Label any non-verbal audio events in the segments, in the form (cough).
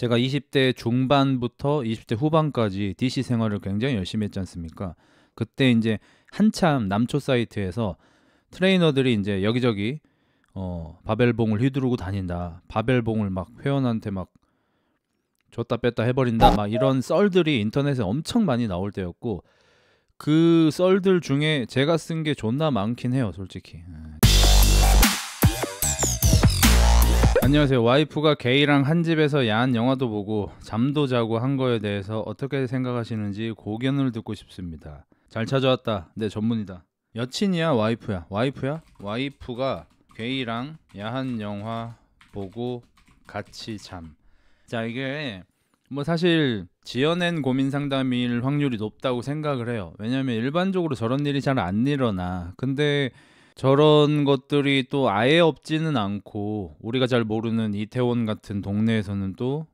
제가 20대 중반부터 20대 후반까지 DC 생활을 굉장히 열심히 했지 않습니까? 그때 이제 한참 남초 사이트에서 트레이너들이 이제 여기저기 어, 바벨봉을 휘두르고 다닌다. 바벨봉을 막 회원한테 막 줬다 뺐다 해버린다. 막 이런 썰들이 인터넷에 엄청 많이 나올 때였고 그 썰들 중에 제가 쓴 게 존나 많긴 해요, 솔직히. 예. 안녕하세요. 와이프가 게이랑 한 집에서 야한 영화도 보고 잠도 자고 한 거에 대해서 어떻게 생각하시는지 고견을 듣고 싶습니다. 잘 찾아왔다. 네, 전문이다. 여친이야, 와이프야. 와이프야? 와이프가 게이랑 야한 영화 보고 같이 잠. 자, 이게 뭐 사실 지어낸 고민 상담일 확률이 높다고 생각을 해요. 왜냐하면 일반적으로 저런 일이 잘 안 일어나. 근데 저런 것들이 또 아예 없지는 않고 우리가 잘 모르는 이태원 같은 동네에서는 또뭐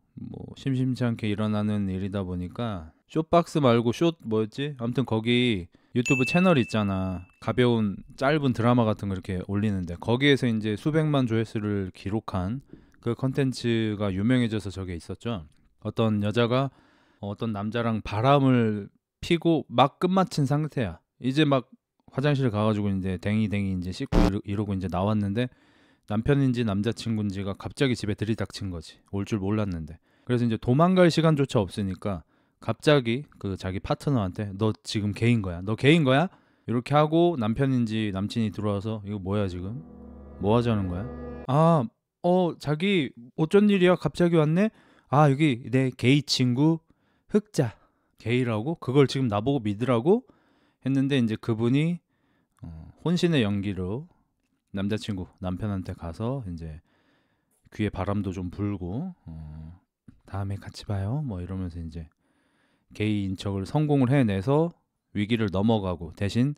심심치 않게 일어나는 일이다 보니까 쇼박스 말고 쇼 뭐였지? 아무튼 거기 유튜브 채널 있잖아. 가벼운 짧은 드라마 같은 거 이렇게 올리는데 거기에서 이제 수백만 조회수를 기록한 그 컨텐츠가 유명해져서 저게 있었죠. 어떤 여자가 어, 어떤 남자랑 바람을 피고 막 끝마친 상태야. 이제 막 화장실 가가지고 이제 댕이댕이 이제 씻고 이러, 이러고 이제 나왔는데 남편인지 남자친구인지가 갑자기 집에 들이닥친 거지. 올 줄 몰랐는데. 그래서 이제 도망갈 시간조차 없으니까 갑자기 그 자기 파트너한테 너 지금 개인 거야. 너 개인 거야? 이렇게 하고 남편인지 남친이 들어와서 이거 뭐야 지금? 뭐 하자는 거야? 아, 어, 자기 어쩐 일이야? 갑자기 왔네? 아, 여기 내 게이 친구 흑자. 게이라고? 그걸 지금 나보고 믿으라고? 했는데 이제 그분이 혼신의 연기로 남자친구 남편한테 가서 이제 귀에 바람도 좀 불고 어, 다음에 같이 봐요 뭐 이러면서 이제 게이 인척을 성공을 해내서 위기를 넘어가고 대신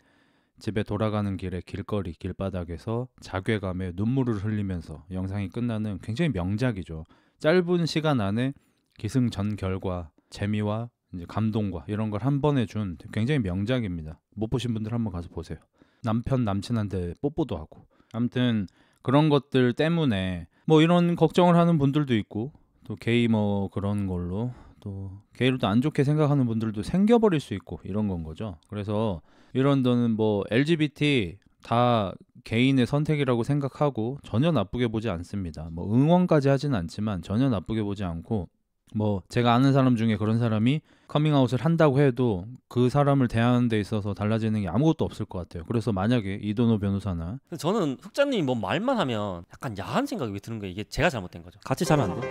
집에 돌아가는 길에 길거리 길바닥에서 자괴감에 눈물을 흘리면서 영상이 끝나는 굉장히 명작이죠. 짧은 시간 안에 기승전 결과 재미와 이제 감동과 이런 걸 한 번에 준 굉장히 명작입니다. 못 보신 분들 한번 가서 보세요. 남편 남친한테 뽀뽀도 하고 아무튼 그런 것들 때문에 뭐 이런 걱정을 하는 분들도 있고 또 게이 뭐 그런 걸로 또 게이를 도안 좋게 생각하는 분들도 생겨버릴 수 있고 이런 건 거죠. 그래서 이런 데는 뭐 LGBT 다 개인의 선택이라고 생각하고 전혀 나쁘게 보지 않습니다. 뭐 응원까지 하진 않지만 전혀 나쁘게 보지 않고 뭐 제가 아는 사람 중에 그런 사람이 커밍아웃을 한다고 해도 그 사람을 대하는 데 있어서 달라지는 게 아무것도 없을 것 같아요. 그래서 만약에 이도노 변호사나 저는 흑자님이 뭐 말만 하면 약간 야한 생각이 왜 드는 거예요. 이게 제가 잘못된 거죠. 같이 자면 안 돼?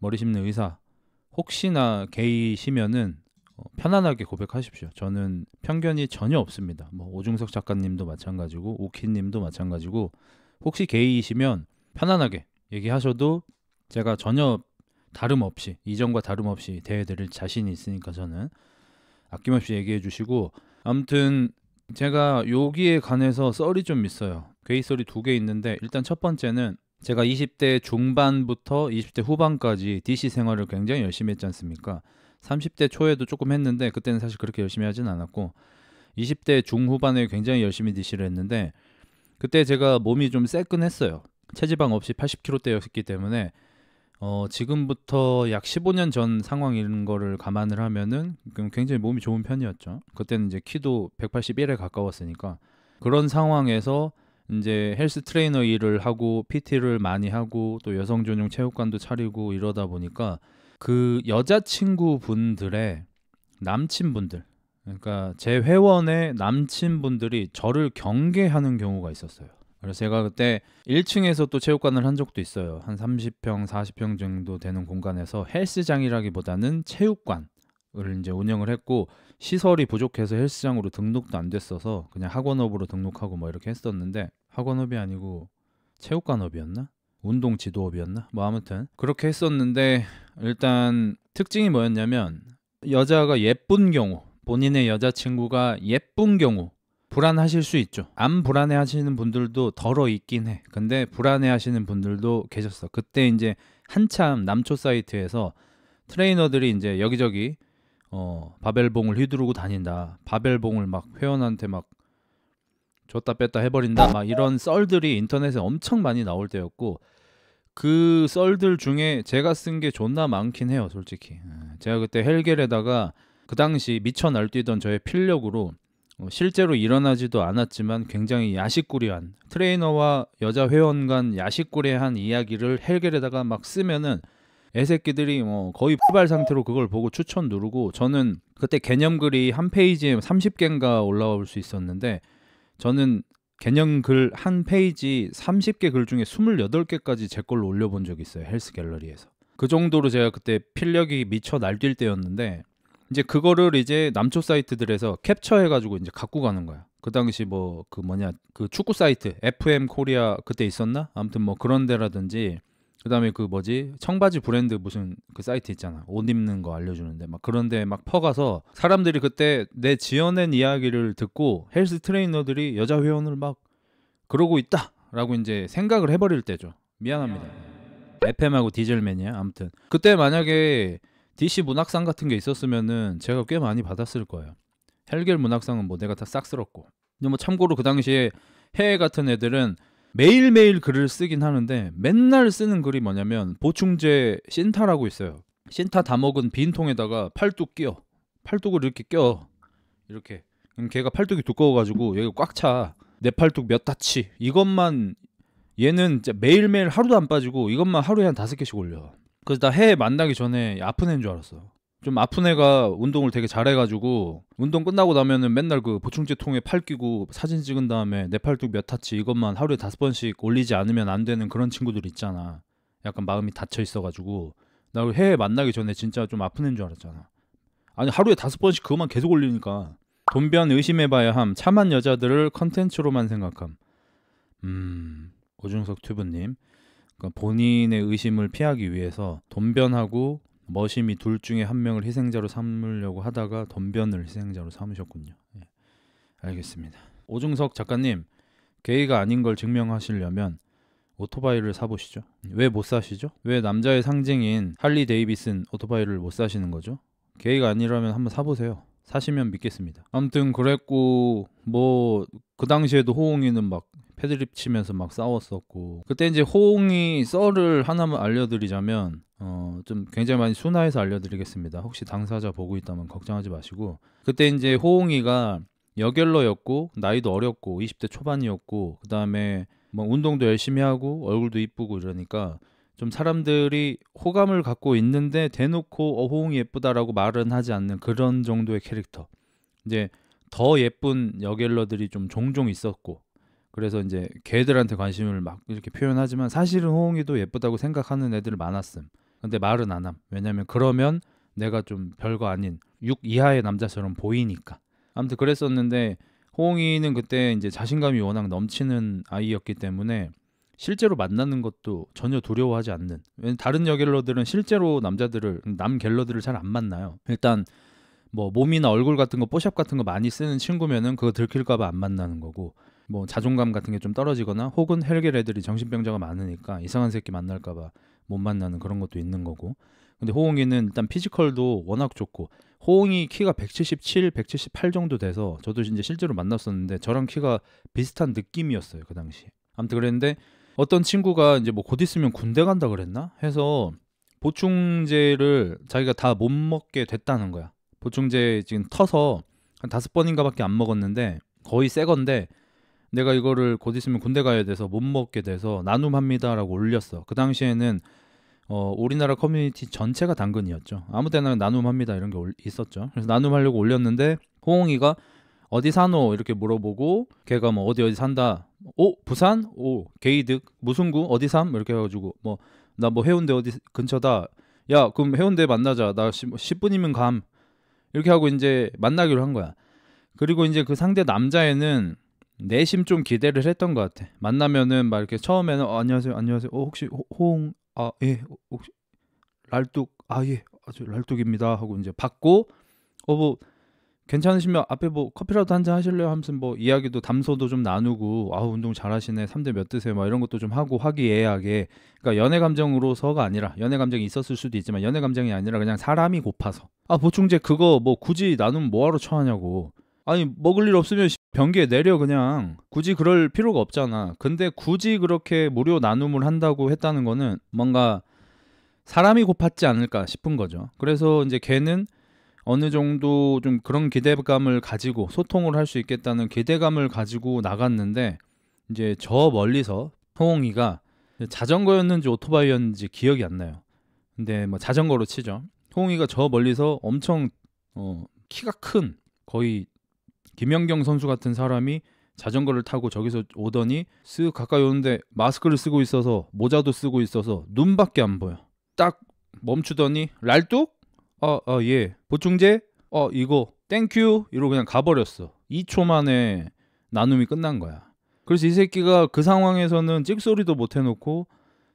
머리 심는 의사 혹시나 게이시면은 어, 편안하게 고백하십시오. 저는 편견이 전혀 없습니다. 뭐 오중석 작가님도 마찬가지고 오키님도 마찬가지고 혹시 게이시면 편안하게 얘기하셔도 제가 전혀 다름없이 이전과 다름없이 대해드릴 자신이 있으니까 저는 아낌없이 얘기해 주시고 아무튼 제가 여기에 관해서 썰이 좀 있어요. 괴이 썰이 두 개 있는데 일단 첫 번째는 제가 20대 중반부터 20대 후반까지 DC 생활을 굉장히 열심히 했지 않습니까? 30대 초에도 조금 했는데 그때는 사실 그렇게 열심히 하진 않았고 20대 중후반에 굉장히 열심히 DC를 했는데 그때 제가 몸이 좀 새끈했어요. 체지방 없이 80kg대였기 때문에 어, 지금부터 약 15년 전 상황인 거를 감안을 하면은 굉장히 몸이 좋은 편이었죠. 그때는 이제 키도 181에 가까웠으니까 그런 상황에서 이제 헬스 트레이너 일을 하고 PT를 많이 하고 또 여성 전용 체육관도 차리고 이러다 보니까 그 여자친구 분들의 남친분들 그러니까 제 회원의 남친분들이 저를 경계하는 경우가 있었어요. 그래서 제가 그때 1층에서 또 체육관을 한 적도 있어요. 한 30평, 40평 정도 되는 공간에서 헬스장이라기보다는 체육관 을 이제 운영을 했고 시설이 부족해서 헬스장으로 등록도 안 됐어서 그냥 학원업으로 등록하고 뭐 이렇게 했었는데 학원업이 아니고 체육관업이었나? 운동 지도업이었나? 뭐 아무튼 그렇게 했었는데 일단 특징이 뭐였냐면 여자가 예쁜 경우 본인의 여자친구가 예쁜 경우 불안하실 수 있죠. 안 불안해 하시는 분들도 덜어 있긴 해. 근데 불안해 하시는 분들도 계셨어. 그때 이제 한참 남초 사이트에서 트레이너들이 이제 여기저기 어, 바벨봉을 휘두르고 다닌다. 바벨봉을 막 회원한테 막 줬다 뺐다 해버린다. 막 이런 썰들이 인터넷에 엄청 많이 나올 때였고 그 썰들 중에 제가 쓴 게 존나 많긴 해요, 솔직히. 예, 제가 그때 헬겔에다가 그 당시 미쳐 날뛰던 저의 필력으로 어, 실제로 일어나지도 않았지만 굉장히 야식꾸리한 트레이너와 여자 회원 간 야식꾸리한 이야기를 헬겔에다가 막 쓰면은 애새끼들이 뭐 거의 포발 상태로 그걸 보고 추천 누르고 저는 그때 개념글이 한 페이지에 30개인가 올라올 수 있었는데 저는 개념글 한 페이지 30개 글 중에 28개까지 제 걸로 올려본 적이 있어요 헬스 갤러리에서 그 정도로 제가 그때 필력이 미쳐 날뛸 때였는데 이제 그거를 이제 남초 사이트들에서 캡처해 가지고 이제 갖고 가는 거야. 그 당시 뭐 그 뭐냐 그 축구 사이트 FM 코리아 그때 있었나? 아무튼 뭐 그런 데라든지 그다음에 그 뭐지 청바지 브랜드 무슨 그 사이트 있잖아 옷 입는 거 알려주는데 막 그런데 막 퍼가서 사람들이 그때 내 지어낸 이야기를 듣고 헬스 트레이너들이 여자 회원을 막 그러고 있다라고 이제 생각을 해버릴 때죠 미안합니다 FM하고 디젤맨이야 아무튼 그때 만약에 DC 문학상 같은 게 있었으면은 제가 꽤 많이 받았을 거예요. 헬겔 문학상은 뭐 내가 다 싹 쓸었고. 근데 뭐 참고로 그 당시에 해외 같은 애들은 매일매일 글을 쓰긴 하는데 맨날 쓰는 글이 뭐냐면 보충제 신타라고 있어요. 신타 다 먹은 빈 통에다가 팔뚝 끼어. 팔뚝을 이렇게 껴. 이렇게. 그럼 걔가 팔뚝이 두꺼워가지고 여기 꽉 차. 내 팔뚝 몇 다치. 이것만 얘는 진짜 매일매일 하루도 안 빠지고 이것만 하루에 한 다섯 개씩 올려. 그래서 나해 만나기 전에 아픈 애인 줄 알았어. 좀 아픈 애가 운동을 되게 잘해가지고 운동 끝나고 나면은 맨날 그 보충제 통에 팔 끼고 사진 찍은 다음에 내 팔뚝 몇 타치 이것만 하루에 다섯 번씩 올리지 않으면 안 되는 그런 친구들 있잖아. 약간 마음이 닫혀 있어가지고 나 해외 만나기 전에 진짜 좀 아픈 애인 줄 알았잖아. 아니 하루에 다섯 번씩 그것만 계속 올리니까 돈변 의심해봐야 함. 참한 여자들을 컨텐츠로만 생각함. 음고중석 튜브님 그러니까 본인의 의심을 피하기 위해서 돈변하고 머심이 둘 중에 한 명을 희생자로 삼으려고 하다가 돈변을 희생자로 삼으셨군요. 예. 알겠습니다. 오중석 작가님, 게이가 아닌 걸 증명하시려면 오토바이를 사보시죠. 왜 못 사시죠? 왜 남자의 상징인 할리 데이비슨 오토바이를 못 사시는 거죠? 게이가 아니라면 한번 사보세요. 사시면 믿겠습니다. 아무튼 그랬고 뭐 그 당시에도 호응이는 막 패드립 치면서 막 싸웠었고 그때 이제 호응이 썰을 하나만 알려드리자면 어, 좀 굉장히 많이 순화해서 알려드리겠습니다. 혹시 당사자 보고 있다면 걱정하지 마시고 그때 이제 호응이가 여결러였고 나이도 어렸고 20대 초반이었고 그 다음에 뭐 운동도 열심히 하고 얼굴도 이쁘고 이러니까 좀 사람들이 호감을 갖고 있는데 대놓고 어, 호응이 예쁘다라고 말은 하지 않는 그런 정도의 캐릭터 이제 더 예쁜 여갤러들이 좀 종종 있었고 그래서 이제 걔들한테 관심을 막 이렇게 표현하지만 사실은 호응이도 예쁘다고 생각하는 애들 많았음. 근데 말은 안 함. 왜냐면 그러면 내가 좀 별거 아닌 6 이하의 남자처럼 보이니까. 아무튼 그랬었는데 호응이는 그때 이제 자신감이 워낙 넘치는 아이였기 때문에 실제로 만나는 것도 전혀 두려워하지 않는. 다른 여갤러들은 실제로 남자들을 남 갤러들을 잘 안 만나요. 일단 뭐 몸이나 얼굴 같은 거 뽀샵 같은 거 많이 쓰는 친구면은 그거 들킬까봐 안 만나는 거고 뭐 자존감 같은 게 좀 떨어지거나 혹은 헬겔 애들이 정신병자가 많으니까 이상한 새끼 만날까봐 못 만나는 그런 것도 있는 거고 근데 호응이는 일단 피지컬도 워낙 좋고 호응이 키가 177, 178 정도 돼서 저도 이제 실제로 만났었는데 저랑 키가 비슷한 느낌이었어요 그 당시. 아무튼 그랬는데 어떤 친구가 이제 뭐 곧 있으면 군대 간다 그랬나 해서 보충제를 자기가 다 못 먹게 됐다는 거야. 보충제 지금 터서 한 다섯 번인가밖에 안 먹었는데 거의 새 건데 내가 이거를 곧 있으면 군대 가야 돼서 못 먹게 돼서 나눔합니다라고 올렸어. 그 당시에는 어, 우리나라 커뮤니티 전체가 당근이었죠. 아무 때나 나눔합니다 이런 게 올, 있었죠. 그래서 나눔하려고 올렸는데 호홍이가 어디 사노 이렇게 물어보고 걔가 뭐 어디 어디 산다. 오 부산 오 게이득 무슨구 어디 삼 이렇게 해가지고 뭐 나뭐 뭐 해운대 어디 근처다. 야 그럼 해운대 만나자. 나 10, 분이면감 이렇게 하고 이제 만나기로 한 거야. 그리고 이제 그 상대 남자애는 내심 좀 기대를 했던 것 같아. 만나면은 막 이렇게 처음에는 어, 안녕하세요, 안녕하세요. 어, 혹시 호, 홍, 아, 예, 어, 혹시 랄뚝, 아, 예, 아주 랄뚝입니다. 하고 이제 받고, 어, 뭐, 괜찮으시면 앞에 뭐 커피라도 한 잔 하실래요? 하면서 뭐 이야기도 담소도 좀 나누고, 아, 운동 잘하시네, 3대 몇 드세요? 막 이런 것도 좀 하고 화기애애하게. 그러니까 연애 감정으로서가 아니라, 연애 감정이 있었을 수도 있지만, 연애 감정이 아니라 그냥 사람이 고파서. 아, 보충제 그거 뭐 굳이 나눔 뭐하러 처하냐고. 아니 먹을 일 없으면 변기에 내려 그냥 굳이 그럴 필요가 없잖아. 근데 굳이 그렇게 무료 나눔을 한다고 했다는 거는 뭔가 사람이 고팠지 않을까 싶은 거죠. 그래서 이제 걔는 어느 정도 좀 그런 기대감을 가지고 소통을 할 수 있겠다는 기대감을 가지고 나갔는데 이제 저 멀리서 호홍이가 자전거였는지 오토바이였는지 기억이 안 나요. 근데 뭐 자전거로 치죠. 호홍이가 저 멀리서 엄청 어, 키가 큰 거의 김연경 선수 같은 사람이 자전거를 타고 저기서 오더니 쓱 가까이 오는데 마스크를 쓰고 있어서 모자도 쓰고 있어서 눈밖에 안 보여. 딱 멈추더니 랄뚝? 어, 어, 예. 보충제? 어, 이거. 땡큐. 이러고 그냥 가버렸어. 2초 만에 나눔이 끝난 거야. 그래서 이 새끼가 그 상황에서는 찍소리도 못 해놓고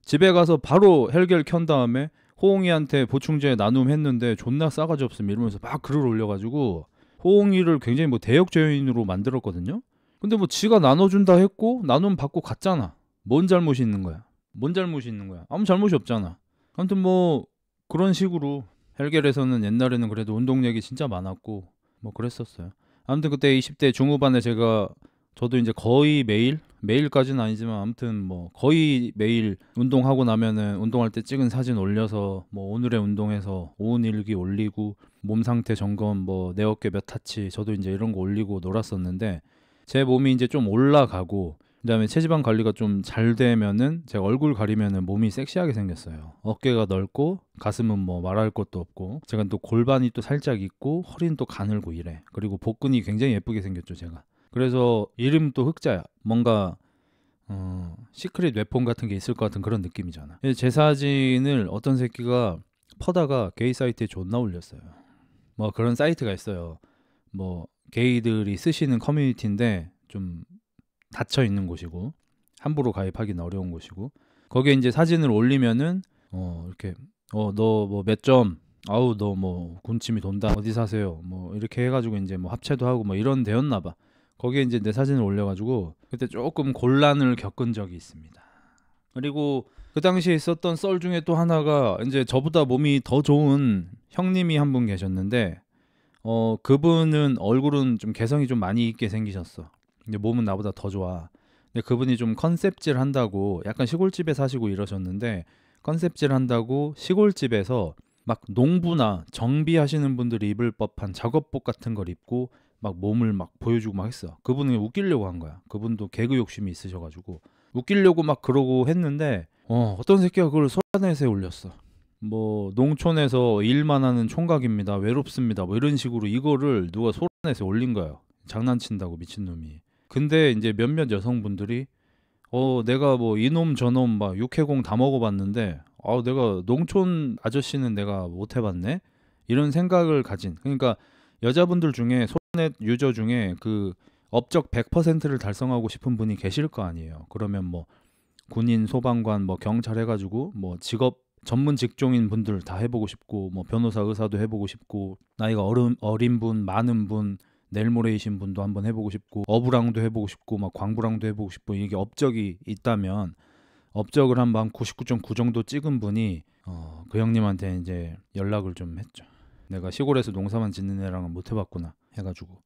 집에 가서 바로 헬기를켠 다음에 호홍이한테 보충제 나눔 했는데 존나 싸가지 없음 이러면서 막 글을 올려가지고 뽀응이를 굉장히 뭐 대역죄 인으로 만들었거든요. 근데 뭐 지가 나눠준다 했고 나눔 받고 갔잖아. 뭔 잘못이 있는 거야? 뭔 잘못이 있는 거야? 아무 잘못이 없잖아. 아무튼 뭐 그런 식으로 헬겔에서는 옛날에는 그래도 운동 력이 진짜 많았고 뭐 그랬었어요. 아무튼 그때 20대 중후반에 제가 저도 이제 거의 매일 매일까지는 아니지만 아무튼 뭐 거의 매일 운동하고 나면은 운동할 때 찍은 사진 올려서 뭐 오늘의 운동에서 오은 일기 올리고 몸 상태 점검 뭐 내 어깨 몇 타치 저도 이제 이런 거 올리고 놀았었는데 제 몸이 이제 좀 올라가고 그다음에 체지방 관리가 좀 잘 되면은 제 얼굴 가리면은 몸이 섹시하게 생겼어요. 어깨가 넓고 가슴은 뭐 말할 것도 없고 제가 또 골반이 또 살짝 있고 허리는 또 가늘고 이래. 그리고 복근이 굉장히 예쁘게 생겼죠 제가. 그래서 이름도 흑자야. 뭔가 어, 시크릿 웹폰 같은 게 있을 것 같은 그런 느낌이잖아. 제 사진을 어떤 새끼가 퍼다가 게이 사이트에 존나 올렸어요. 뭐 그런 사이트가 있어요. 뭐 게이들이 쓰시는 커뮤니티인데 좀 닫혀 있는 곳이고 함부로 가입하기는 어려운 곳이고 거기에 이제 사진을 올리면은 어 이렇게 어 너 뭐 몇점 아우 너 뭐 군침이 돈다 어디 사세요 뭐 이렇게 해가지고 이제 뭐 합체도 하고 뭐 이런 데였나 봐 거기에 이제 내 사진을 올려가지고 그때 조금 곤란을 겪은 적이 있습니다. 그리고 그 당시에 있었던 썰 중에 또 하나가 이제 저보다 몸이 더 좋은 형님이 한 분 계셨는데 어 그분은 얼굴은 좀 개성이 좀 많이 있게 생기셨어. 근데 몸은 나보다 더 좋아. 근데 그분이 좀 컨셉질 한다고 약간 시골집에 사시고 이러셨는데 컨셉질 한다고 시골집에서 막 농부나 정비하시는 분들이 입을 법한 작업복 같은 걸 입고 막 몸을 막 보여주고 막 했어. 그분은 웃기려고 한 거야. 그분도 개그 욕심이 있으셔가지고 웃기려고 막 그러고 했는데 어, 어떤 새끼가 그걸 소아넷에 올렸어. 뭐 농촌에서 일만 하는 총각입니다. 외롭습니다. 뭐 이런 식으로 이거를 누가 소란에서 올린 거야 장난친다고 미친놈이. 근데 이제 몇몇 여성분들이 어 내가 뭐 이놈 저놈 막 육해공 다 먹어봤는데 아 내가 농촌 아저씨는 내가 못 해봤네 이런 생각을 가진 그러니까 여자분들 중에 소 n 유저 중에 그 업적 100%를 달성하고 싶은 분이 계실 거 아니에요. 그러면 뭐 군인, 소방관, 뭐 경찰 해가지고 뭐 직업 전문 직종인 분들 다 해보고 싶고 뭐 변호사, 의사도 해보고 싶고 나이가 어른 어린 분, 많은 분, 넬모레이신 분도 한번 해보고 싶고 어부랑도 해보고 싶고 막 광부랑도 해보고 싶고 이게 업적이 있다면 업적을 한번 99.9 정도 찍은 분이 어, 그 형님한테 이제 연락을 좀 했죠. 내가 시골에서 농사만 짓는 애랑은 못 해봤구나 해가지고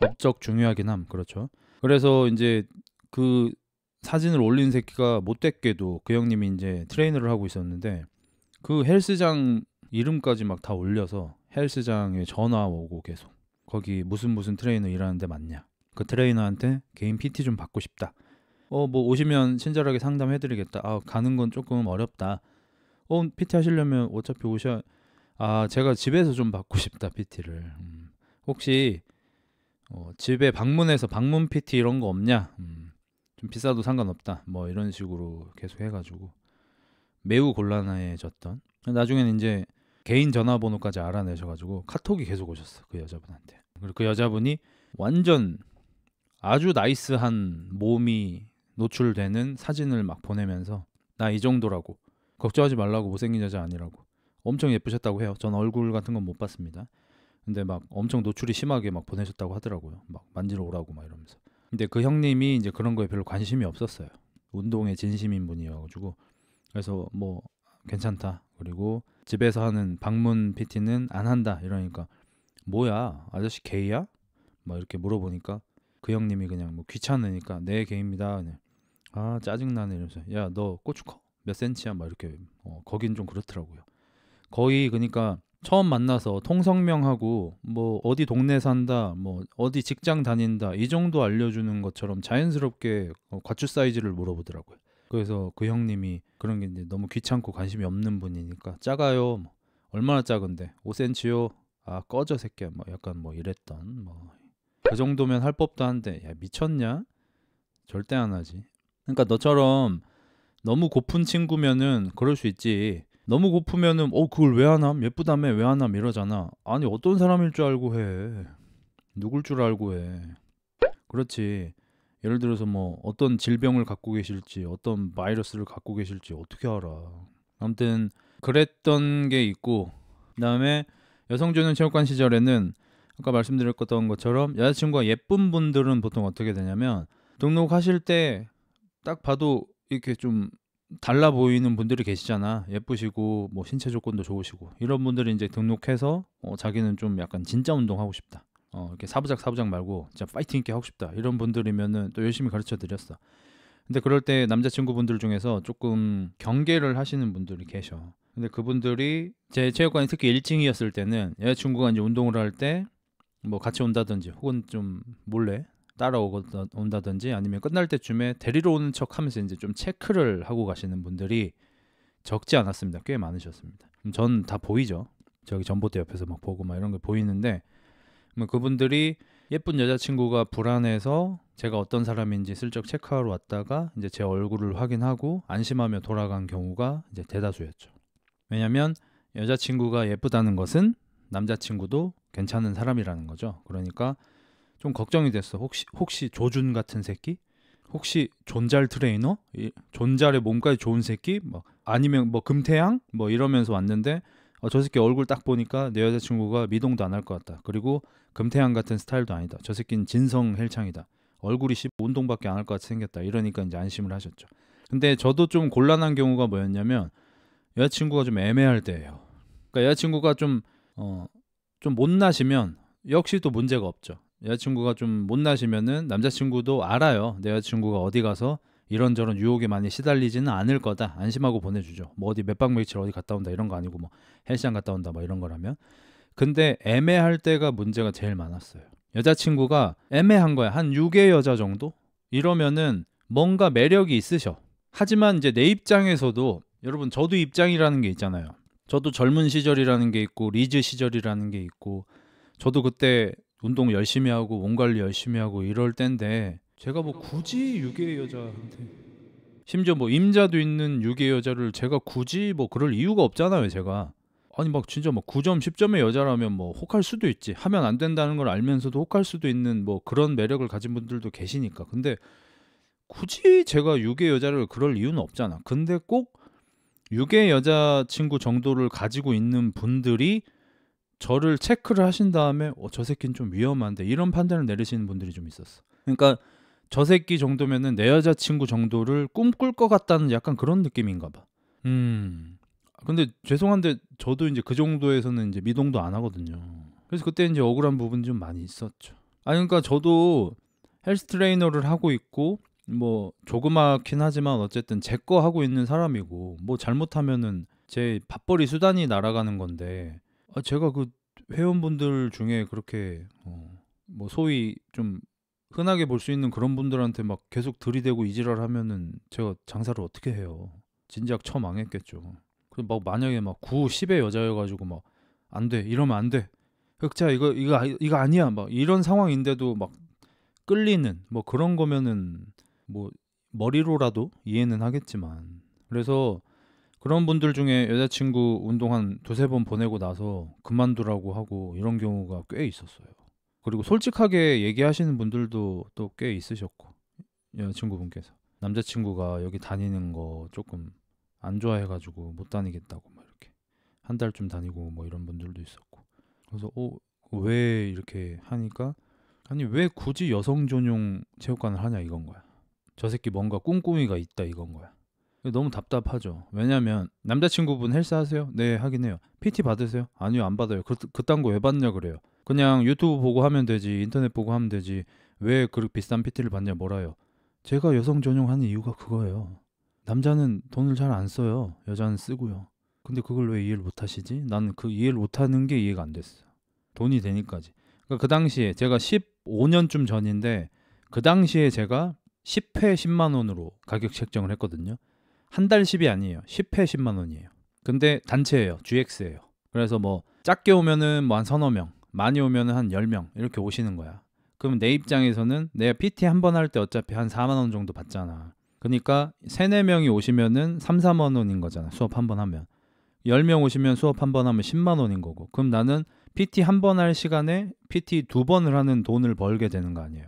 업적 중요하긴 함 그렇죠 그래서 이제 그 사진을 올린 새끼가 못됐게도 그 형님이 이제 트레이너를 하고 있었는데 그 헬스장 이름까지 막 다 올려서 헬스장에 전화 오고 계속 거기 무슨 무슨 트레이너 일하는데 맞냐 그 트레이너한테 개인 PT 좀 받고 싶다 어 뭐 오시면 친절하게 상담해드리겠다 아 가는 건 조금 어렵다 어 PT 하시려면 어차피 오셔 야 아, 제가 집에서 좀 받고 싶다, PT를. 음, 혹시 어, 집에 방문해서 방문 PT 이런 거 없냐? 음, 좀 비싸도 상관없다. 뭐 이런 식으로 계속 해가지고 매우 곤란해졌던. 나중에는 이제 개인 전화번호까지 알아내셔가지고 카톡이 계속 오셨어 그 여자분한테. 그리고 그 여자분이 완전 아주 나이스한 몸이 노출되는 사진을 막 보내면서 나 이 정도라고 걱정하지 말라고 못생긴 여자 아니라고 엄청 예쁘셨다고 해요. 전 얼굴 같은 건 못 봤습니다. 근데 막 엄청 노출이 심하게 막 보내셨다고 하더라고요. 막 만지러 오라고 막 이러면서. 근데 그 형님이 이제 그런 거에 별로 관심이 없었어요. 운동에 진심인 분이어가지고 그래서 뭐 괜찮다. 그리고 집에서 하는 방문 PT는 안 한다. 이러니까 뭐야 아저씨 개이야막 이렇게 물어보니까 그 형님이 그냥 뭐 귀찮으니까 내 네, 게입니다. 그냥 아 짜증 나네 이러면서 야너 고추 커? 몇 센치야? 막 이렇게 어, 거긴 좀 그렇더라고요. 거의 그러니까 처음 만나서 통성명하고 뭐 어디 동네 산다 뭐 어디 직장 다닌다 이 정도 알려주는 것처럼 자연스럽게 어, 과추 사이즈를 물어보더라고요. 그래서 그 형님이 그런 게 이제 너무 귀찮고 관심이 없는 분이니까 작아요. 뭐 얼마나 작은데 5cm요. 아 꺼져 새끼야. 뭐 약간 뭐 이랬던 뭐 그 정도면 할 법도 한데 야 미쳤냐? 절대 안 하지. 그러니까 너처럼 너무 고픈 친구면은 그럴 수 있지. 너무 고프면은 어 그걸 왜 안 함 예쁘다며 왜 안 함 이러잖아 아니 어떤 사람일 줄 알고 해 누굴 줄 알고 해 그렇지 예를 들어서 뭐 어떤 질병을 갖고 계실지 어떤 바이러스를 갖고 계실지 어떻게 알아 아무튼 그랬던 게 있고 그다음에 여성조는 체육관 시절에는 아까 말씀드렸던 것처럼 여자친구가 예쁜 분들은 보통 어떻게 되냐면 등록하실 때 딱 봐도 이렇게 좀 달라 보이는 분들이 계시잖아. 예쁘시고 뭐 신체 조건도 좋으시고 이런 분들이 이제 등록해서 어, 자기는 좀 약간 진짜 운동하고 싶다. 어, 이렇게 사부작 사부작 말고 진짜 파이팅 있게 하고 싶다. 이런 분들이면은 또 열심히 가르쳐 드렸어. 근데 그럴 때 남자친구분들 중에서 조금 경계를 하시는 분들이 계셔. 근데 그분들이 제 체육관이 특히 1층이었을 때는 여자친구가 이제 운동을 할 때 뭐 같이 온다든지 혹은 좀 몰래 따라온다든지 아니면 끝날 때쯤에 데리러 오는 척 하면서 이제 좀 체크를 하고 가시는 분들이 적지 않았습니다. 꽤 많으셨습니다. 전 다 보이죠. 저기 전봇대 옆에서 막 보고 막 이런 게 보이는데 뭐 그분들이 예쁜 여자친구가 불안해서 제가 어떤 사람인지 슬쩍 체크하러 왔다가 이제 제 얼굴을 확인하고 안심하며 돌아간 경우가 이제 대다수였죠. 왜냐면 여자친구가 예쁘다는 것은 남자친구도 괜찮은 사람이라는 거죠. 그러니까 좀 걱정이 됐어. 혹시 혹시 조준 같은 새끼? 혹시 존잘 트레이너? 존잘의 몸까지 좋은 새끼? 뭐 아니면 뭐 금태양? 뭐 이러면서 왔는데 어, 저 새끼 얼굴 딱 보니까 내 여자친구가 미동도 안 할 것 같다. 그리고 금태양 같은 스타일도 아니다. 저 새끼는 진성 헬창이다. 얼굴이 씨 운동밖에 안 할 것 같이 생겼다. 이러니까 이제 안심을 하셨죠. 근데 저도 좀 곤란한 경우가 뭐였냐면 여자친구가 좀 애매할 때예요. 그러니까 여자친구가 좀어좀 어, 좀 못나시면 역시 또 문제가 없죠. 여자친구가 좀 못나시면은 남자친구도 알아요. 내 여자친구가 어디 가서 이런저런 유혹에 많이 시달리지는 않을 거다. 안심하고 보내주죠. 뭐 어디 몇 박 며칠 어디 갔다 온다 이런 거 아니고 뭐 헬스장 갔다 온다 뭐 이런 거라면. 근데 애매할 때가 문제가 제일 많았어요. 여자친구가 애매한 거야. 한 6의 여자 정도? 이러면은 뭔가 매력이 있으셔. 하지만 이제 내 입장에서도 여러분 저도 입장이라는 게 있잖아요. 저도 젊은 시절이라는 게 있고 리즈 시절이라는 게 있고 저도 그때 운동 열심히 하고 몸 관리 열심히 하고 이럴 때인데 제가 뭐 굳이 유괴 여자한테 심지어 뭐 임자도 있는 유괴 여자를 제가 굳이 뭐 그럴 이유가 없잖아요 제가 아니 막 진짜 뭐 9점 10점의 여자라면 뭐 혹할 수도 있지 하면 안 된다는 걸 알면서도 혹할 수도 있는 뭐 그런 매력을 가진 분들도 계시니까 근데 굳이 제가 유괴 여자를 그럴 이유는 없잖아 근데 꼭 유괴 여자친구 정도를 가지고 있는 분들이 저를 체크를 하신 다음에 어, 저 새끼는 좀 위험한데 이런 판단을 내리시는 분들이 좀 있었어. 그러니까 저 새끼 정도면은 내 여자친구 정도를 꿈꿀 것 같다는 약간 그런 느낌인가 봐. 음. 아, 근데 죄송한데 저도 이제 그 정도에서는 이제 미동도 안 하거든요. 그래서 그때 이제 억울한 부분 좀 많이 있었죠. 아니 그러니까 저도 헬스 트레이너를 하고 있고 뭐 조그맣긴 하지만 어쨌든 제 거 하고 있는 사람이고 뭐 잘못하면은 제 밥벌이 수단이 날아가는 건데 아 제가 그 회원분들 중에 그렇게 어 뭐 소위 좀 흔하게 볼 수 있는 그런 분들한테 막 계속 들이대고 이지랄 하면은 제가 장사를 어떻게 해요? 진작 처 망했겠죠. 그럼 막 만약에 막 9, 10의 여자여가지고 막 안 돼, 이러면 안 돼. 흑자 이거 이거 이거 아니야. 막 이런 상황인데도 막 끌리는 뭐 그런 거면은 뭐 머리로라도 이해는 하겠지만 그래서 그런 분들 중에 여자친구 운동 한 두세 번 보내고 나서 그만두라고 하고 이런 경우가 꽤 있었어요. 그리고 솔직하게 얘기하시는 분들도 또 꽤 있으셨고 여자친구분께서 남자친구가 여기 다니는 거 조금 안 좋아해가지고 못 다니겠다고 막 이렇게 한 달쯤 다니고 뭐 이런 분들도 있었고 그래서 어 왜 이렇게 하니까 아니 왜 굳이 여성 전용 체육관을 하냐 이건 거야 저 새끼 뭔가 꿍꿍이가 있다 이건 거야 너무 답답하죠. 왜냐면 남자친구분 헬스 하세요? 네 하긴 해요. PT 받으세요? 아니요 안 받아요. 그, 그딴 거 왜 받냐 그래요. 그냥 유튜브 보고 하면 되지 인터넷 보고 하면 되지 왜 그렇게 비싼 PT를 받냐 뭐라요. 제가 여성 전용하는 이유가 그거예요. 남자는 돈을 잘 안 써요. 여자는 쓰고요. 근데 그걸 왜 이해를 못 하시지? 나는 그 이해를 못 하는 게 이해가 안 됐어요. 돈이 되니까지. 그러니까 그 당시에 제가 15년쯤 전인데 그 당시에 제가 10회 10만 원으로 가격 책정을 했거든요. 한 달십이 아니에요. 10회 10만 원이에요. 근데 단체예요. GX예요. 그래서 뭐 작게 오면은 뭐 한 서너 명, 많이 오면은 한 10명 이렇게 오시는 거야. 그럼 내 입장에서는 내가 PT 한 번 할 때 어차피 한 4만 원 정도 받잖아. 그러니까 3, 4명이 오시면은 3, 4만 원인 거잖아. 수업 한 번 하면. 10명 오시면 수업 한 번 하면 10만 원인 거고. 그럼 나는 PT 한 번 할 시간에 PT 두 번을 하는 돈을 벌게 되는 거 아니에요.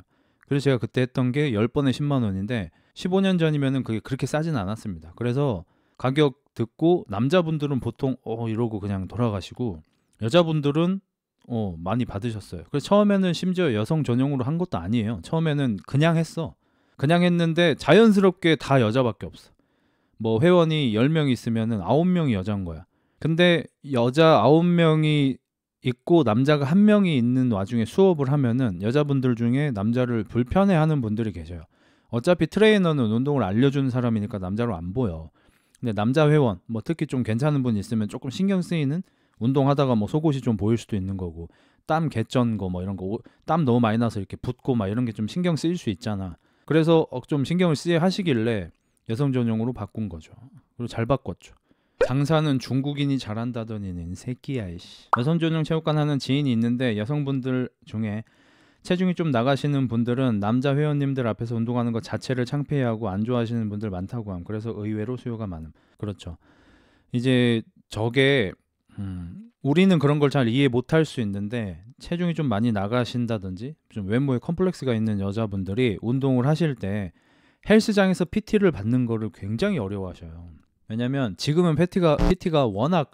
그래서 제가 그때 했던 게 10번에 10만 원인데 15년 전이면은 그게 그렇게 싸진 않았습니다. 그래서 가격 듣고 남자분들은 보통 어 이러고 그냥 돌아가시고 여자분들은 어 많이 받으셨어요. 그래서 처음에는 심지어 여성 전용으로 한 것도 아니에요. 처음에는 그냥 했어. 그냥 했는데 자연스럽게 다 여자밖에 없어. 뭐 회원이 10명 있으면은 9명이 여자인 거야. 근데 여자 9명이 있고 남자가 한 명이 있는 와중에 수업을 하면은 여자분들 중에 남자를 불편해하는 분들이 계셔요. 어차피 트레이너는 운동을 알려주는 사람이니까 남자로 안 보여. 근데 남자 회원, 뭐 특히 좀 괜찮은 분 있으면 조금 신경 쓰이는 운동하다가 뭐 속옷이 좀 보일 수도 있는 거고 땀 개쩐 거 뭐 이런 거 땀 너무 많이 나서 이렇게 붓고 막 이런 게 좀 신경 쓰일 수 있잖아. 그래서 어, 좀 신경을 쓰게 하시길래 여성 전용으로 바꾼 거죠. 그리고 잘 바꿨죠. 장사는 중국인이 잘한다더니는 새끼야 이씨. 여성 전용 체육관 하는 지인이 있는데 여성분들 중에 체중이 좀 나가시는 분들은 남자 회원님들 앞에서 운동하는 것 자체를 창피해하고 안 좋아하시는 분들 많다고 함. 그래서 의외로 수요가 많음. 그렇죠. 이제 저게 음, 우리는 그런 걸 잘 이해 못할 수 있는데 체중이 좀 많이 나가신다든지 좀 외모에 컴플렉스가 있는 여자분들이 운동을 하실 때 헬스장에서 PT를 받는 거를 굉장히 어려워하셔요. 왜냐면 지금은 PT가 PT가 워낙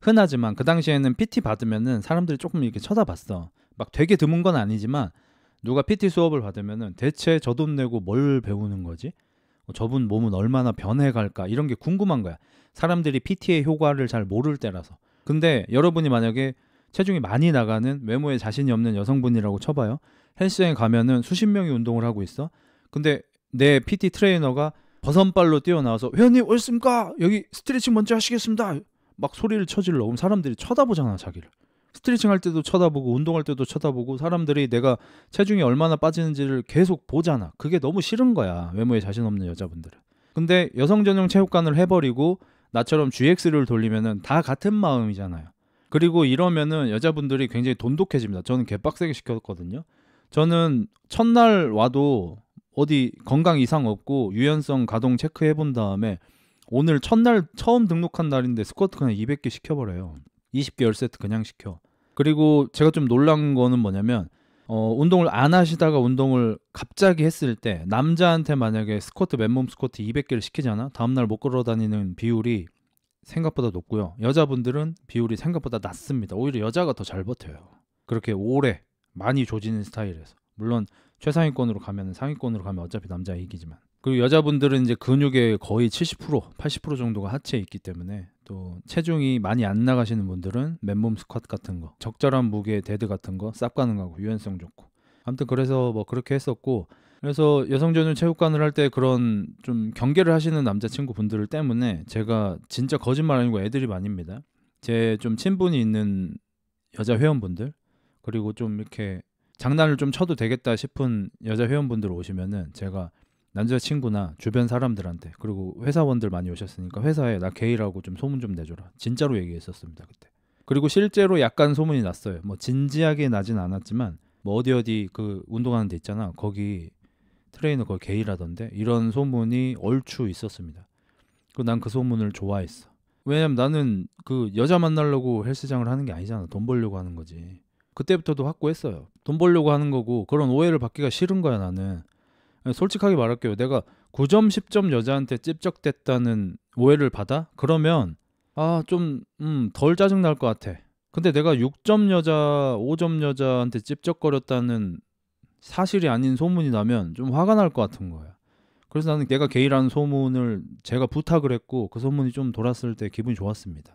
흔하지만 그 당시에는 PT 받으면은 사람들이 조금 이렇게 쳐다봤어. 막 되게 드문 건 아니지만 누가 PT 수업을 받으면은 대체 저 돈 내고 뭘 배우는 거지? 뭐 저분 몸은 얼마나 변해갈까? 이런 게 궁금한 거야. 사람들이 PT의 효과를 잘 모를 때라서. 근데 여러분이 만약에 체중이 많이 나가는 외모에 자신이 없는 여성분이라고 쳐봐요. 헬스장에 가면은 수십 명이 운동을 하고 있어. 근데 내 PT 트레이너가 버선발로 뛰어나와서 회원님 오셨습니까? 여기 스트레칭 먼저 하시겠습니다. 막 소리를 쳐질러. 그럼 사람들이 쳐다보잖아 자기를. 스트레칭 할 때도 쳐다보고 운동할 때도 쳐다보고 사람들이 내가 체중이 얼마나 빠지는지를 계속 보잖아. 그게 너무 싫은 거야. 외모에 자신 없는 여자분들은. 근데 여성 전용 체육관을 해버리고 나처럼 GX를 돌리면은 다 같은 마음이잖아요. 그리고 이러면은 여자분들이 굉장히 돈독해집니다. 저는 개빡세게 시켰거든요. 저는 첫날 와도 어디 건강 이상 없고 유연성 가동 체크해 본 다음에 오늘 첫날 처음 등록한 날인데 스쿼트 그냥 200개 시켜버려요. 20개월 세트 그냥 시켜. 그리고 제가 좀 놀란 거는 뭐냐면 어, 운동을 안 하시다가 운동을 갑자기 했을 때 남자한테 만약에 스쿼트 맨몸 스쿼트 200개를 시키잖아. 다음 날못 걸어 다니는 비율이 생각보다 높고요. 여자분들은 비율이 생각보다 낮습니다. 오히려 여자가 더 잘 버텨요. 그렇게 오래 많이 조지는 스타일에서. 물론 최상위권으로 가면 상위권으로 가면 어차피 남자 이기지만. 그리고 여자분들은 이제 근육의 거의 70% 80% 정도가 하체에 있기 때문에 또 체중이 많이 안 나가시는 분들은 맨몸 스쿼트 같은 거, 적절한 무게 데드 같은 거쌉 가능하고 유연성 좋고. 아무튼 그래서 뭐 그렇게 했었고 그래서 여성 전용 체육관을 할 때 그런 좀 경계를 하시는 남자친구 분들 때문에 제가 진짜 거짓말 아니고 애드립 아닙니다. 제 좀 친분이 있는 여자 회원분들 그리고 좀 이렇게 장난을 좀 쳐도 되겠다 싶은 여자 회원분들 오시면은 제가 남자친구나 주변 사람들한테 그리고 회사원들 많이 오셨으니까 회사에 나 게이라고 좀 소문 좀 내줘라 진짜로 얘기했었습니다 그때 그리고 실제로 약간 소문이 났어요 뭐 진지하게 나진 않았지만 뭐 어디 어디 그 운동하는 데 있잖아 거기 트레이너 거기 게이라던데 이런 소문이 얼추 있었습니다 그리고 난그 소문을 좋아했어 왜냐면 나는 그 여자 만나려고 헬스장을 하는 게 아니잖아 돈 벌려고 하는 거지 그때부터도 확고했어요 돈 벌려고 하는 거고 그런 오해를 받기가 싫은 거야 나는 솔직하게 말할게요. 내가 9점, 10점 여자한테 찝쩍댔다는 오해를 받아? 그러면 아, 좀 음, 덜 짜증 날것 같아. 근데 내가 6점 여자, 5점 여자한테 찝쩍거렸다는 사실이 아닌 소문이 나면 좀 화가 날 것 같은 거야. 그래서 나는 내가 게이라는 소문을 제가 부탁을 했고 그 소문이 좀 돌았을 때 기분이 좋았습니다.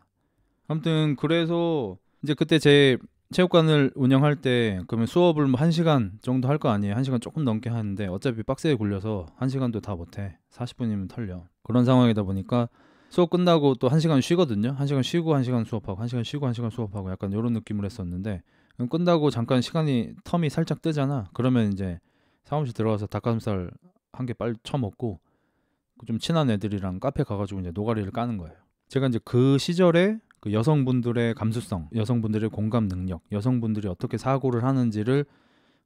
아무튼 그래서 이제 그때 제 체육관을 운영할 때 그러면 수업을 뭐 1시간 정도 할 거 아니에요. 1시간 조금 넘게 하는데 어차피 빡세게 굴려서 1시간도 다 못 해. 40분이면 털려. 그런 상황이다 보니까 수업 끝나고 또 1시간 쉬거든요. 1시간 쉬고 1시간 수업하고 1시간 쉬고 1시간 수업하고 약간 이런 느낌을 했었는데 끝나고 잠깐 시간이 텀이 살짝 뜨잖아. 그러면 이제 사무실 들어가서 닭가슴살 한 개 빨리 처먹고좀 친한 애들이랑 카페 가가지고 이제 노가리를 까는 거예요. 제가 이제 그 시절에 그 여성분들의 감수성, 여성분들의 공감 능력, 여성분들이 어떻게 사고를 하는지를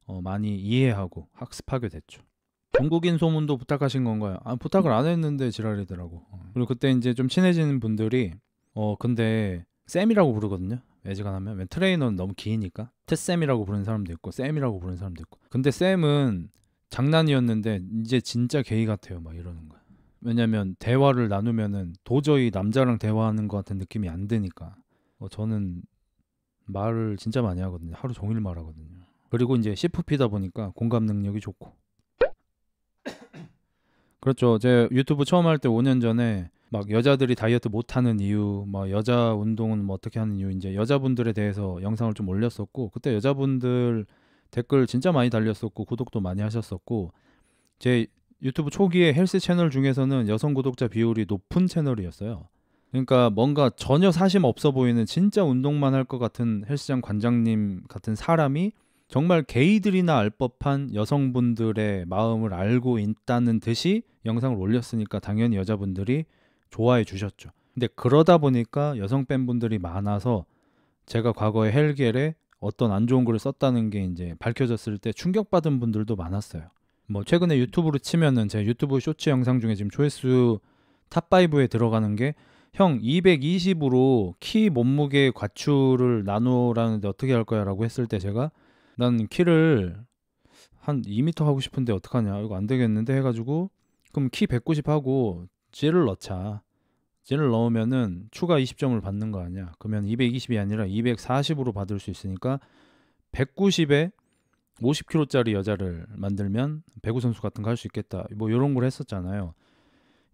어, 많이 이해하고 학습하게 됐죠. 전국인 소문도 부탁하신 건가요? 아, 부탁을 안 했는데 지랄이더라고. 어, 그리고 그때 이제 좀 친해지는 분들이 어 근데 쌤이라고 부르거든요. 애지간하면 트레이너는 너무 기니까 테쌤이라고 부르는 사람도 있고 쌤이라고 부르는 사람도 있고 근데 쌤은 장난이었는데 이제 진짜 게이 같아요 막 이러는 거야 왜냐면 대화를 나누면은 도저히 남자랑 대화하는 것 같은 느낌이 안 드니까 어, 저는 말을 진짜 많이 하거든요 하루 종일 말하거든요 그리고 이제 CFP다 보니까 공감 능력이 좋고 (coughs) 그렇죠 제 유튜브 처음 할 때 5년 전에 막 여자들이 다이어트 못하는 이유, 막 여자 운동은 뭐 어떻게 하는 이유, 이제 여자분들에 대해서 영상을 좀 올렸었고 그때 여자분들 댓글 진짜 많이 달렸었고 구독도 많이 하셨었고 제 유튜브 초기에 헬스 채널 중에서는 여성 구독자 비율이 높은 채널이었어요. 그러니까 뭔가 전혀 사심 없어 보이는 진짜 운동만 할 것 같은 헬스장 관장님 같은 사람이 정말 게이들이나 알 법한 여성분들의 마음을 알고 있다는 듯이 영상을 올렸으니까 당연히 여자분들이 좋아해 주셨죠. 근데 그러다 보니까 여성 팬분들이 많아서 제가 과거에 헬겔에 어떤 안 좋은 글을 썼다는 게 이제 밝혀졌을 때 충격받은 분들도 많았어요. 뭐 최근에 유튜브로 치면은 제 유튜브 쇼츠 영상 중에 지금 조회수 탑 5에 들어가는 게 형 220으로 키 몸무게 과추를 나누라는데 어떻게 할 거야라고 했을 때 제가 난 키를 한 2m 하고 싶은데 어떡하냐 이거 안 되겠는데 해가지고 그럼 키 190 하고 G를 넣자 G를 넣으면은 추가 20점을 받는 거 아니야 그러면 220이 아니라 240으로 받을 수 있으니까 190에 50kg짜리 여자를 만들면 배구 선수 같은 거 할 수 있겠다. 뭐 이런 걸 했었잖아요.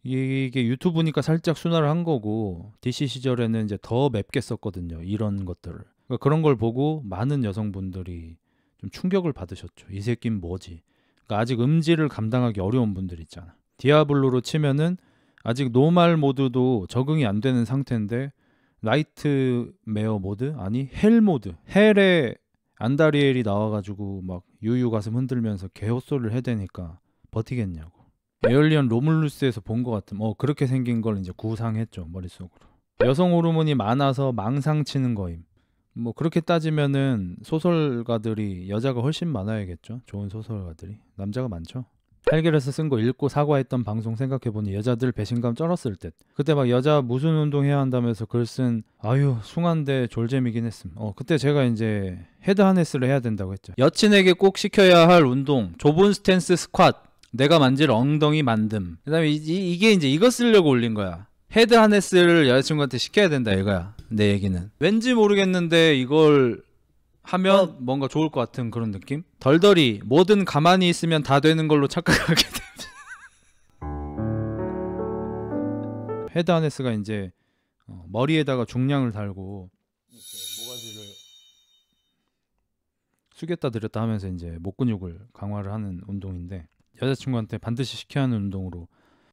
이게 유튜브니까 살짝 순화를 한 거고 DC 시절에는 이제 더 맵게 썼거든요. 이런 것들을. 그러니까 그런 걸 보고 많은 여성분들이 좀 충격을 받으셨죠. 이 새끼는 뭐지? 그러니까 아직 음질을 감당하기 어려운 분들 있잖아. 디아블로로 치면은 아직 노말 모드도 적응이 안 되는 상태인데 라이트 메어 모드 아니 헬 모드 헬의 안다리엘이 나와가지고 막 유유 가슴 흔들면서 개헛소리를 해대니까 버티겠냐고. 에얼리언 로물루스에서 본 것 같음. 어 뭐 그렇게 생긴 걸 이제 구상했죠 머릿속으로. 여성 호르몬이 많아서 망상치는 거임. 뭐 그렇게 따지면은 소설가들이 여자가 훨씬 많아야겠죠. 좋은 소설가들이 남자가 많죠. 헬기월에서쓴거 읽고 사과했던 방송 생각해보니 여자들 배신감 쩔었을 듯. 그때 막 여자 무슨 운동 해야 한다면서 글 쓴 아유 숭한데 졸잼이긴 했음. 어 그때 제가 이제 헤드 하네스를 해야 된다고 했죠. 여친에게 꼭 시켜야 할 운동 좁은 스탠스 스쿼트 내가 만질 엉덩이 만듦. 그다음에 이, 게 이제 이거 쓰려고 올린 거야. 헤드 하네스를 여자친구한테 시켜야 된다 이거야. 내 얘기는. 왠지 모르겠는데 이걸 하면 어. 뭔가 좋을 것 같은 그런 느낌? 덜덜이 뭐든 가만히 있으면 다 되는 걸로 착각하게 됩니다. (laughs) 헤드 하네스가 이제 어, 머리에다가 중량을 달고 모가지를 숙였다 들였다 하면서 이제 목 근육을 강화를 하는 운동인데 여자친구한테 반드시 시켜야 하는 운동으로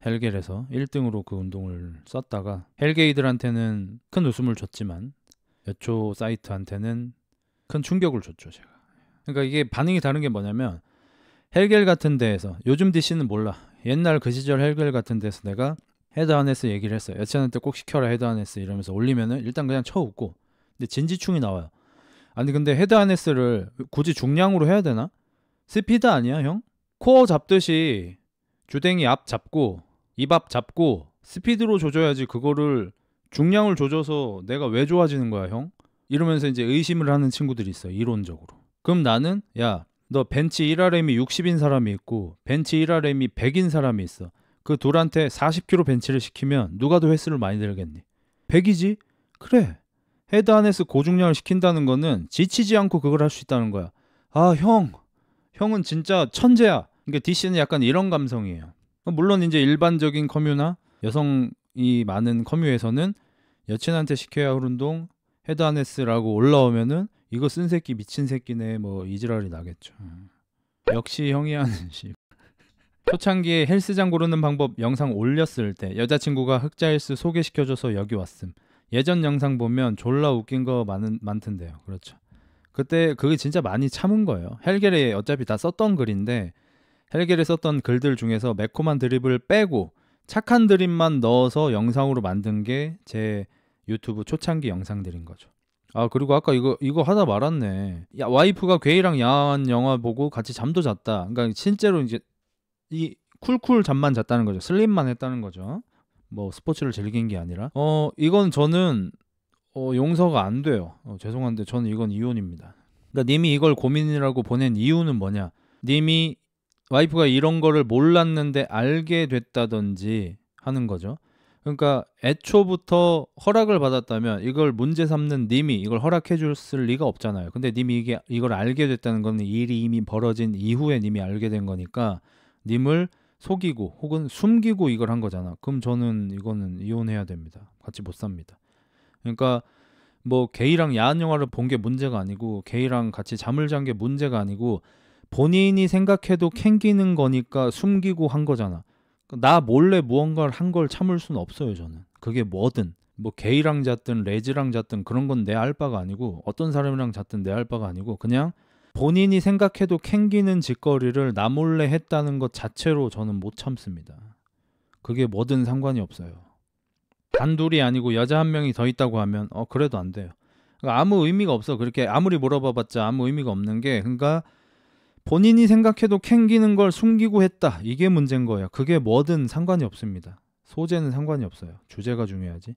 헬겔에서 1등으로 그 운동을 썼다가 헬게이들한테는 큰 웃음을 줬지만 여초 사이트한테는 큰 충격을 줬죠 제가. 그러니까 이게 반응이 다른 게 뭐냐면 헬겔 같은 데에서 요즘 DC는 몰라. 옛날 그 시절 헬겔 같은 데서 내가 헤드 안에서 얘기를 했어요. 여친한테 꼭 시켜라 헤드 안에서 이러면서 올리면은 일단 그냥 쳐웃고 근데 진지충이 나와요. 아니 근데 헤드 안에스를 굳이 중량으로 해야 되나? 스피드 아니야 형? 코어 잡듯이 주댕이 앞 잡고 입 앞 잡고 스피드로 조져야지 그거를 중량을 조져서 내가 왜 좋아지는 거야 형? 이러면서 이제 의심을 하는 친구들이 있어 이론적으로. 그럼 나는 야 너 벤치 1RM이 60인 사람이 있고 벤치 1RM이 100인 사람이 있어. 그 둘한테 40kg 벤치를 시키면 누가 더 횟수를 많이 들겠니? 100이지? 그래. 헤드 안에서 고중량을 시킨다는 거는 지치지 않고 그걸 할 수 있다는 거야. 아 형, 형은 진짜 천재야. 그러니까 DC는 약간 이런 감성이에요. 물론 이제 일반적인 커뮤나 여성이 많은 커뮤에서는 여친한테 시켜야 할 운동, 헤다네스라고 드 올라오면은 이거 쓴 새끼 미친 새끼네 뭐 이지랄이 나겠죠. 음. 역시 형이 하는 식. (laughs) 초창기에 헬스장 고르는 방법 영상 올렸을 때 여자친구가 흑자 헬스 소개시켜줘서 여기 왔음. 예전 영상 보면 졸라 웃긴 거 많은 많던데요. 그렇죠. 그때 그게 진짜 많이 참은 거예요. 헬겔에 어차피 다 썼던 글인데 헬겔에 썼던 글들 중에서 매콤한 드립을 빼고 착한 드립만 넣어서 영상으로 만든 게제 유튜브 초창기 영상들인 거죠. 아 그리고 아까 이거 이거 하다 말았네. 야 와이프가 괴이랑 야한 영화 보고 같이 잠도 잤다. 그러니까 실제로 이제 이 쿨쿨 잠만 잤다는 거죠. 슬림만 했다는 거죠. 뭐 스포츠를 즐긴 게 아니라. 어 이건 저는 어, 용서가 안 돼요. 어, 죄송한데 저는 이건 이혼입니다. 그러니까 님이 이걸 고민이라고 보낸 이유는 뭐냐? 님이 와이프가 이런 거를 몰랐는데 알게 됐다든지 하는 거죠. 그러니까 애초부터 허락을 받았다면 이걸 문제 삼는 님이 이걸 허락해 줬을 리가 없잖아요. 근데 님이 이게 이걸 알게 됐다는 건 일이 이미 벌어진 이후에 님이 알게 된 거니까 님을 속이고 혹은 숨기고 이걸 한 거잖아. 그럼 저는 이거는 이혼해야 됩니다. 같이 못 삽니다. 그러니까 뭐 게이랑 야한 영화를 본 게 문제가 아니고 게이랑 같이 잠을 잔 게 문제가 아니고 본인이 생각해도 캥기는 거니까 숨기고 한 거잖아. 나 몰래 무언가를 한 걸 참을 수는 없어요 저는 그게 뭐든 뭐 게이랑 잤든 레즈랑 잤든 그런 건 내 알바가 아니고 어떤 사람이랑 잤든 내 알바가 아니고 그냥 본인이 생각해도 캥기는 짓거리를 나 몰래 했다는 것 자체로 저는 못 참습니다. 그게 뭐든 상관이 없어요. 단둘이 아니고 여자 한 명이 더 있다고 하면 어 그래도 안 돼요. 그러니까 아무 의미가 없어. 그렇게 아무리 물어봐봤자 아무 의미가 없는 게 그러니까 본인이 생각해도 캥기는 걸 숨기고 했다. 이게 문제인 거예요. 그게 뭐든 상관이 없습니다. 소재는 상관이 없어요. 주제가 중요하지.